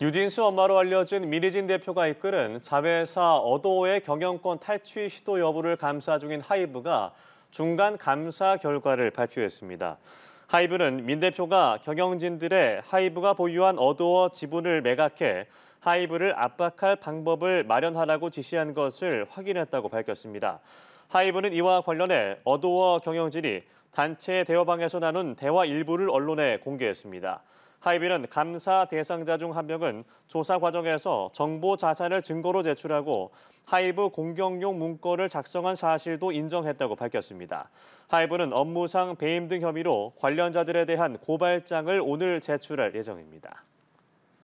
유진수 엄마로 알려진 미리진 대표가 이끄는 자회사 어도의 어 경영권 탈취 시도 여부를 감사 중인 하이브가 중간 감사 결과를 발표했습니다. 하이브는 민 대표가 경영진들의 하이브가 보유한 어도어 지분을 매각해 하이브를 압박할 방법을 마련하라고 지시한 것을 확인했다고 밝혔습니다. 하이브는 이와 관련해 어도어 경영진이 단체 대화방에서 나눈 대화 일부를 언론에 공개했습니다. 하이비는 감사 대상자 중 한 명은 조사 과정에서 정보 자산을 증거로 제출하고 하이브 공격용 문건을 작성한 사실도 인정했다고 밝혔습니다. 하이브는 업무상 배임 등 혐의로 관련자들에 대한 고발장을 오늘 제출할 예정입니다.